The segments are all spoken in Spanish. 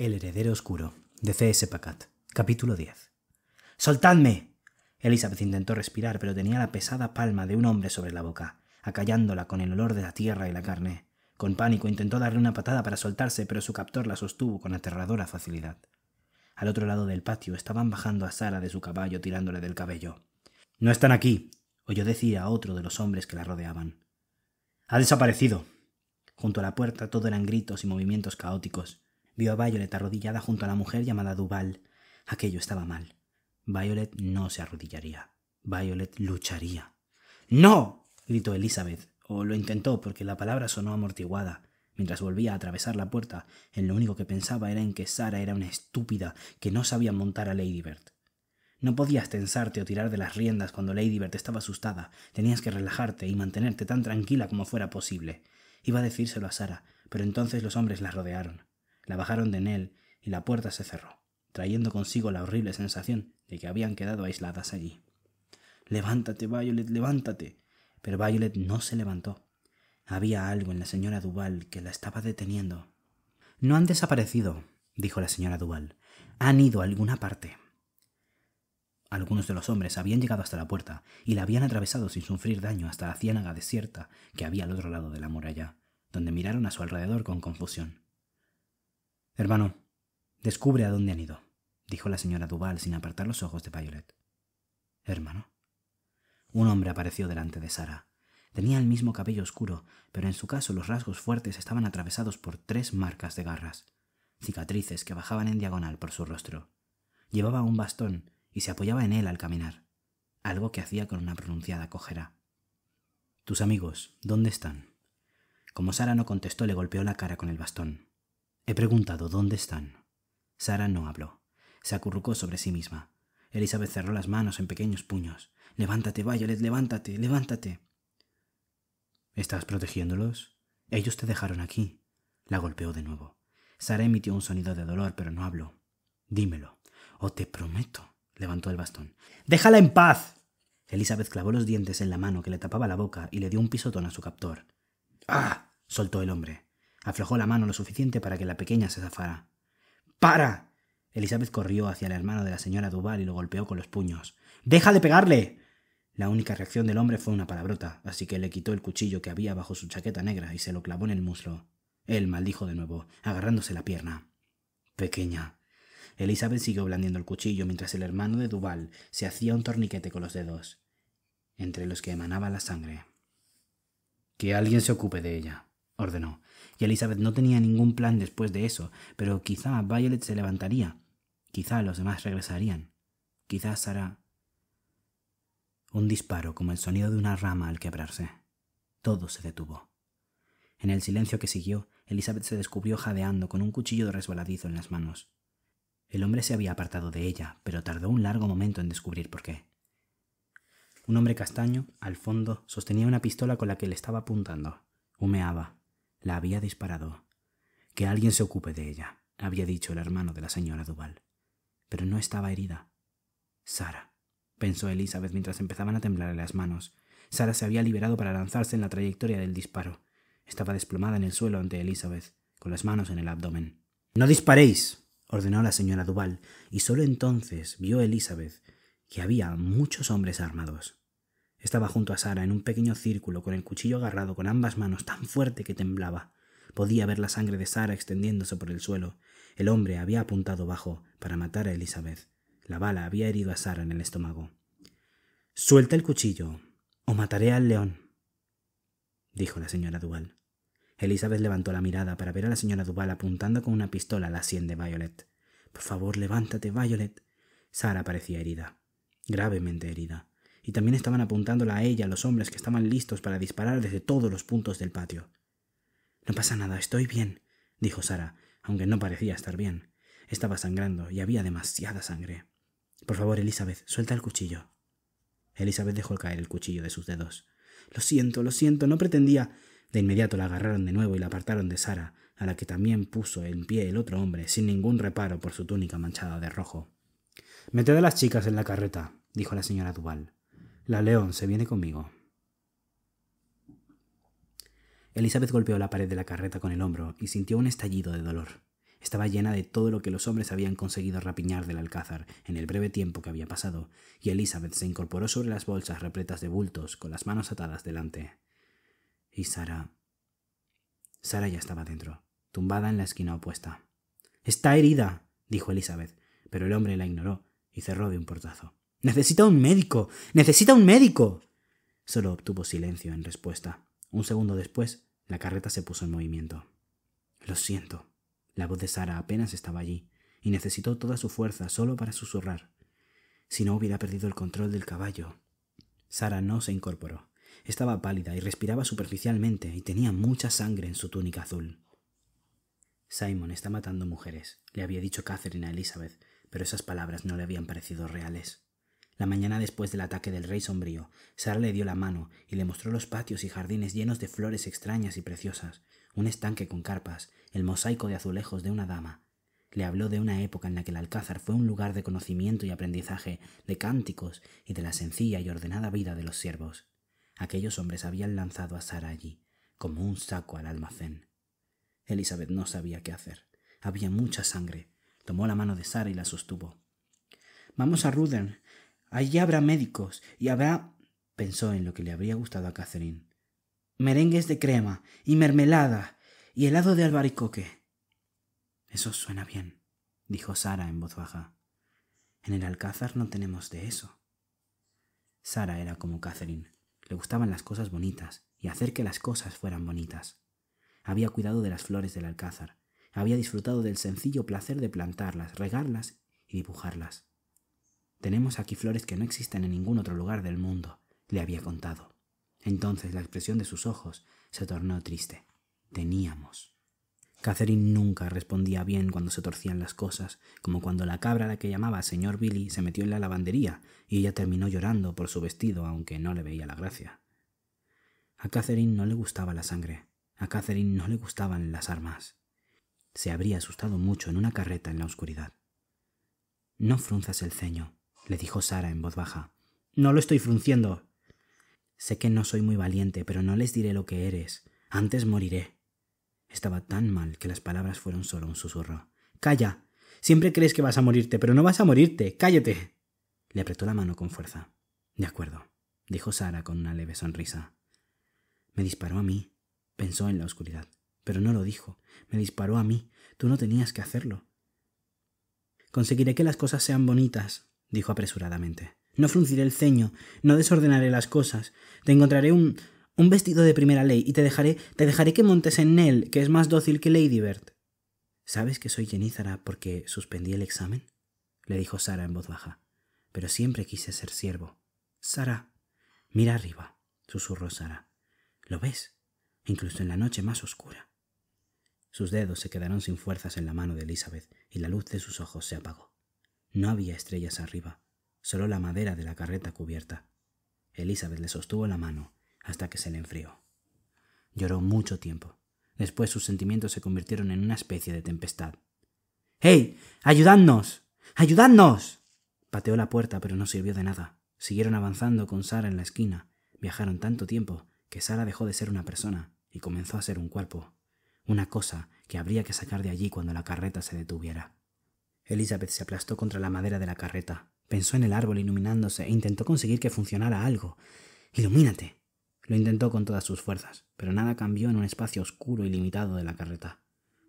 El heredero oscuro, de C.S. Pacat, capítulo 10. ¡Soltadme! Elizabeth intentó respirar, pero tenía la pesada palma de un hombre sobre la boca, acallándola con el olor de la tierra y la carne. Con pánico intentó darle una patada para soltarse, pero su captor la sostuvo con aterradora facilidad. Al otro lado del patio estaban bajando a Sara de su caballo tirándole del cabello. No están aquí, oyó decir a otro de los hombres que la rodeaban. Ha desaparecido. Junto a la puerta todo eran gritos y movimientos caóticos. Vio a Violet arrodillada junto a la mujer llamada Duval. Aquello estaba mal. Violet no se arrodillaría. Violet lucharía. ¡No! gritó Elizabeth, o lo intentó porque la palabra sonó amortiguada. Mientras volvía a atravesar la puerta, en lo único que pensaba era en que Sara era una estúpida que no sabía montar a Bird. No podías tensarte o tirar de las riendas cuando Ladybert estaba asustada. Tenías que relajarte y mantenerte tan tranquila como fuera posible. Iba a decírselo a Sara, pero entonces los hombres la rodearon la bajaron de en él y la puerta se cerró, trayendo consigo la horrible sensación de que habían quedado aisladas allí. Levántate, Violet, levántate. Pero Violet no se levantó. Había algo en la señora Duval que la estaba deteniendo. No han desaparecido, dijo la señora Duval. Han ido a alguna parte. Algunos de los hombres habían llegado hasta la puerta y la habían atravesado sin sufrir daño hasta la ciénaga desierta que había al otro lado de la muralla, donde miraron a su alrededor con confusión. Hermano, descubre a dónde han ido, dijo la señora Duval sin apartar los ojos de Violet. Hermano. Un hombre apareció delante de Sara. Tenía el mismo cabello oscuro, pero en su caso los rasgos fuertes estaban atravesados por tres marcas de garras, cicatrices que bajaban en diagonal por su rostro. Llevaba un bastón y se apoyaba en él al caminar, algo que hacía con una pronunciada cojera. Tus amigos, ¿dónde están? Como Sara no contestó, le golpeó la cara con el bastón. He preguntado dónde están. Sara no habló. Se acurrucó sobre sí misma. Elizabeth cerró las manos en pequeños puños. Levántate, Violet, levántate, levántate. ¿Estás protegiéndolos? Ellos te dejaron aquí. La golpeó de nuevo. Sara emitió un sonido de dolor, pero no habló. Dímelo. O te prometo. Levantó el bastón. ¡Déjala en paz! Elizabeth clavó los dientes en la mano que le tapaba la boca y le dio un pisotón a su captor. ¡Ah! soltó el hombre. Aflojó la mano lo suficiente para que la pequeña se zafara. ¡Para! Elizabeth corrió hacia el hermano de la señora Duval y lo golpeó con los puños. ¡Deja de pegarle! La única reacción del hombre fue una palabrota, así que le quitó el cuchillo que había bajo su chaqueta negra y se lo clavó en el muslo. Él maldijo de nuevo, agarrándose la pierna. Pequeña. Elizabeth siguió blandiendo el cuchillo mientras el hermano de Duval se hacía un torniquete con los dedos, entre los que emanaba la sangre. Que alguien se ocupe de ella, ordenó y Elizabeth no tenía ningún plan después de eso, pero quizá Violet se levantaría, quizá los demás regresarían, quizá hará Un disparo como el sonido de una rama al quebrarse. Todo se detuvo. En el silencio que siguió, Elizabeth se descubrió jadeando con un cuchillo de resbaladizo en las manos. El hombre se había apartado de ella, pero tardó un largo momento en descubrir por qué. Un hombre castaño, al fondo, sostenía una pistola con la que le estaba apuntando. Humeaba. La había disparado. Que alguien se ocupe de ella, había dicho el hermano de la señora Duval. Pero no estaba herida. Sara, pensó Elizabeth mientras empezaban a temblarle las manos. Sara se había liberado para lanzarse en la trayectoria del disparo. Estaba desplomada en el suelo ante Elizabeth, con las manos en el abdomen. No disparéis, ordenó la señora Duval, y solo entonces vio Elizabeth que había muchos hombres armados. Estaba junto a Sara, en un pequeño círculo, con el cuchillo agarrado con ambas manos tan fuerte que temblaba. Podía ver la sangre de Sara extendiéndose por el suelo. El hombre había apuntado bajo para matar a Elizabeth. La bala había herido a Sara en el estómago. Suelta el cuchillo, o mataré al león, dijo la señora Duval. Elizabeth levantó la mirada para ver a la señora Duval apuntando con una pistola a la sien de Violet. Por favor, levántate, Violet. Sara parecía herida, gravemente herida y también estaban apuntándola a ella los hombres que estaban listos para disparar desde todos los puntos del patio. No pasa nada, estoy bien, dijo Sara, aunque no parecía estar bien. Estaba sangrando y había demasiada sangre. Por favor, Elizabeth, suelta el cuchillo. Elizabeth dejó caer el cuchillo de sus dedos. Lo siento, lo siento, no pretendía. De inmediato la agarraron de nuevo y la apartaron de Sara, a la que también puso en pie el otro hombre, sin ningún reparo por su túnica manchada de rojo. Meted a las chicas en la carreta, dijo la señora Duval. La león se viene conmigo. Elizabeth golpeó la pared de la carreta con el hombro y sintió un estallido de dolor. Estaba llena de todo lo que los hombres habían conseguido rapiñar del alcázar en el breve tiempo que había pasado, y Elizabeth se incorporó sobre las bolsas repletas de bultos con las manos atadas delante. Y Sara. Sara ya estaba dentro, tumbada en la esquina opuesta. Está herida, dijo Elizabeth, pero el hombre la ignoró y cerró de un portazo. Necesita un médico. Necesita un médico. Solo obtuvo silencio en respuesta. Un segundo después, la carreta se puso en movimiento. Lo siento. La voz de Sara apenas estaba allí, y necesitó toda su fuerza solo para susurrar. Si no hubiera perdido el control del caballo. Sara no se incorporó. Estaba pálida y respiraba superficialmente y tenía mucha sangre en su túnica azul. Simon está matando mujeres, le había dicho Catherine a Elizabeth, pero esas palabras no le habían parecido reales. La mañana después del ataque del rey sombrío, Sara le dio la mano y le mostró los patios y jardines llenos de flores extrañas y preciosas, un estanque con carpas, el mosaico de azulejos de una dama. Le habló de una época en la que el alcázar fue un lugar de conocimiento y aprendizaje, de cánticos y de la sencilla y ordenada vida de los siervos. Aquellos hombres habían lanzado a Sara allí, como un saco al almacén. Elizabeth no sabía qué hacer. Había mucha sangre. Tomó la mano de Sara y la sostuvo. Vamos a Ruden, Allí habrá médicos y habrá pensó en lo que le habría gustado a Catherine. Merengues de crema y mermelada y helado de albaricoque. Eso suena bien, dijo Sara en voz baja. En el alcázar no tenemos de eso. Sara era como Catherine. Le gustaban las cosas bonitas y hacer que las cosas fueran bonitas. Había cuidado de las flores del alcázar. Había disfrutado del sencillo placer de plantarlas, regarlas y dibujarlas. Tenemos aquí flores que no existen en ningún otro lugar del mundo, le había contado. Entonces la expresión de sus ojos se tornó triste. Teníamos. Catherine nunca respondía bien cuando se torcían las cosas, como cuando la cabra a la que llamaba señor Billy se metió en la lavandería y ella terminó llorando por su vestido, aunque no le veía la gracia. A Catherine no le gustaba la sangre, a Catherine no le gustaban las armas. Se habría asustado mucho en una carreta en la oscuridad. No frunzas el ceño, le dijo Sara en voz baja. No lo estoy frunciendo. Sé que no soy muy valiente, pero no les diré lo que eres. Antes moriré. Estaba tan mal que las palabras fueron solo un susurro. Calla. Siempre crees que vas a morirte, pero no vas a morirte. Cállate. Le apretó la mano con fuerza. De acuerdo, dijo Sara con una leve sonrisa. Me disparó a mí, pensó en la oscuridad, pero no lo dijo. Me disparó a mí. Tú no tenías que hacerlo. Conseguiré que las cosas sean bonitas, dijo apresuradamente. No frunciré el ceño, no desordenaré las cosas. Te encontraré un un vestido de primera ley y te dejaré te dejaré que montes en él, que es más dócil que Lady bert ¿Sabes que soy Jenízara porque suspendí el examen? le dijo Sara en voz baja. Pero siempre quise ser siervo. Sara, mira arriba, susurró Sara. ¿Lo ves? Incluso en la noche más oscura. Sus dedos se quedaron sin fuerzas en la mano de Elizabeth y la luz de sus ojos se apagó. No había estrellas arriba, solo la madera de la carreta cubierta. Elizabeth le sostuvo la mano hasta que se le enfrió. Lloró mucho tiempo. Después sus sentimientos se convirtieron en una especie de tempestad. ¡Hey! ¡Ayudadnos! ¡Ayudadnos! Pateó la puerta, pero no sirvió de nada. Siguieron avanzando con Sara en la esquina. Viajaron tanto tiempo que Sara dejó de ser una persona y comenzó a ser un cuerpo, una cosa que habría que sacar de allí cuando la carreta se detuviera. Elizabeth se aplastó contra la madera de la carreta. Pensó en el árbol iluminándose e intentó conseguir que funcionara algo. ¡Ilumínate! Lo intentó con todas sus fuerzas, pero nada cambió en un espacio oscuro y limitado de la carreta.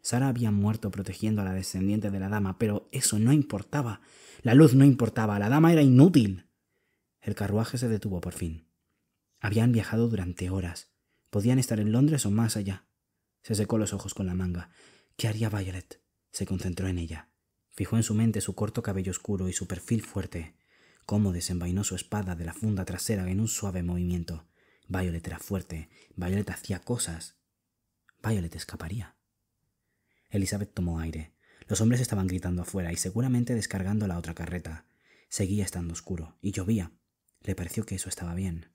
Sara había muerto protegiendo a la descendiente de la dama, pero eso no importaba. La luz no importaba, la dama era inútil. El carruaje se detuvo por fin. Habían viajado durante horas. Podían estar en Londres o más allá. Se secó los ojos con la manga. ¿Qué haría Violet? Se concentró en ella. Fijó en su mente su corto cabello oscuro y su perfil fuerte, cómo desenvainó su espada de la funda trasera en un suave movimiento. Violet era fuerte, Violet hacía cosas. Violet escaparía. Elizabeth tomó aire. Los hombres estaban gritando afuera y seguramente descargando la otra carreta. Seguía estando oscuro y llovía. Le pareció que eso estaba bien.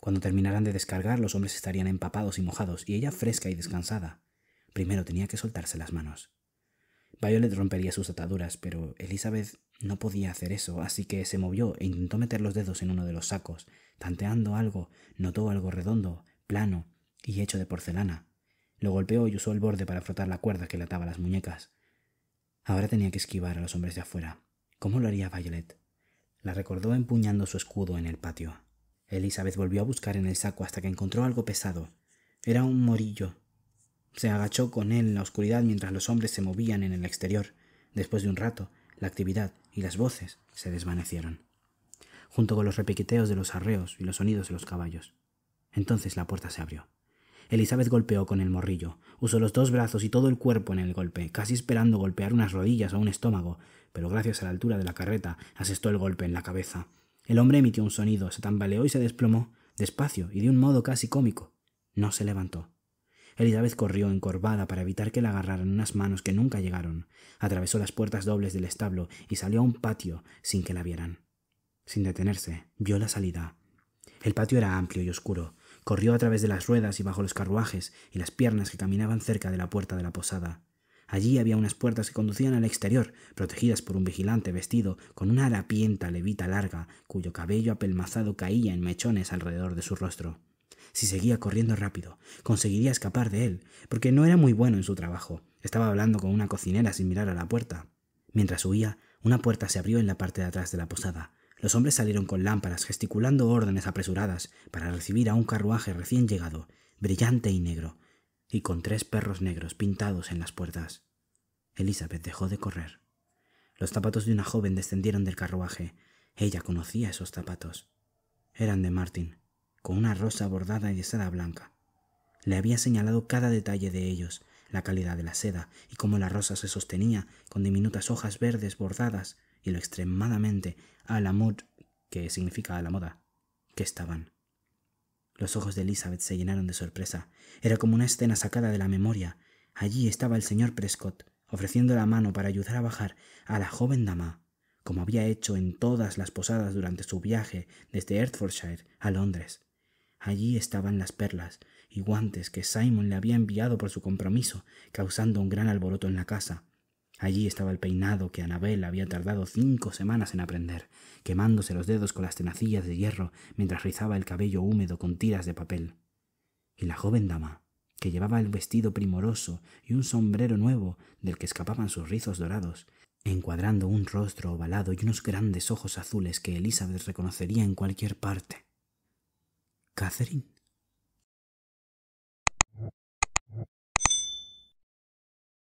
Cuando terminaran de descargar, los hombres estarían empapados y mojados y ella fresca y descansada. Primero tenía que soltarse las manos. Violet rompería sus ataduras, pero Elizabeth no podía hacer eso, así que se movió e intentó meter los dedos en uno de los sacos. Tanteando algo, notó algo redondo, plano y hecho de porcelana. Lo golpeó y usó el borde para frotar la cuerda que le ataba las muñecas. Ahora tenía que esquivar a los hombres de afuera. ¿Cómo lo haría Violet? La recordó empuñando su escudo en el patio. Elizabeth volvió a buscar en el saco hasta que encontró algo pesado. Era un morillo se agachó con él en la oscuridad mientras los hombres se movían en el exterior. Después de un rato, la actividad y las voces se desvanecieron, junto con los repiqueteos de los arreos y los sonidos de los caballos. Entonces la puerta se abrió. Elizabeth golpeó con el morrillo, usó los dos brazos y todo el cuerpo en el golpe, casi esperando golpear unas rodillas o un estómago, pero gracias a la altura de la carreta asestó el golpe en la cabeza. El hombre emitió un sonido, se tambaleó y se desplomó, despacio y de un modo casi cómico. No se levantó. Elizabeth corrió encorvada para evitar que la agarraran unas manos que nunca llegaron. Atravesó las puertas dobles del establo y salió a un patio sin que la vieran. Sin detenerse, vio la salida. El patio era amplio y oscuro. Corrió a través de las ruedas y bajo los carruajes y las piernas que caminaban cerca de la puerta de la posada. Allí había unas puertas que conducían al exterior, protegidas por un vigilante vestido con una harapienta levita larga, cuyo cabello apelmazado caía en mechones alrededor de su rostro. Si seguía corriendo rápido, conseguiría escapar de él, porque no era muy bueno en su trabajo. Estaba hablando con una cocinera sin mirar a la puerta. Mientras huía, una puerta se abrió en la parte de atrás de la posada. Los hombres salieron con lámparas, gesticulando órdenes apresuradas para recibir a un carruaje recién llegado, brillante y negro, y con tres perros negros pintados en las puertas. Elizabeth dejó de correr. Los zapatos de una joven descendieron del carruaje. Ella conocía esos zapatos. Eran de Martin con una rosa bordada y de seda blanca. Le había señalado cada detalle de ellos, la calidad de la seda y cómo la rosa se sostenía con diminutas hojas verdes bordadas y lo extremadamente a la mode, que significa a la moda, que estaban. Los ojos de Elizabeth se llenaron de sorpresa. Era como una escena sacada de la memoria. Allí estaba el señor Prescott, ofreciendo la mano para ayudar a bajar a la joven dama, como había hecho en todas las posadas durante su viaje desde Hertfordshire a Londres. Allí estaban las perlas y guantes que Simon le había enviado por su compromiso, causando un gran alboroto en la casa. Allí estaba el peinado que Anabel había tardado cinco semanas en aprender, quemándose los dedos con las tenacillas de hierro mientras rizaba el cabello húmedo con tiras de papel. Y la joven dama, que llevaba el vestido primoroso y un sombrero nuevo del que escapaban sus rizos dorados, encuadrando un rostro ovalado y unos grandes ojos azules que Elizabeth reconocería en cualquier parte. Catherine.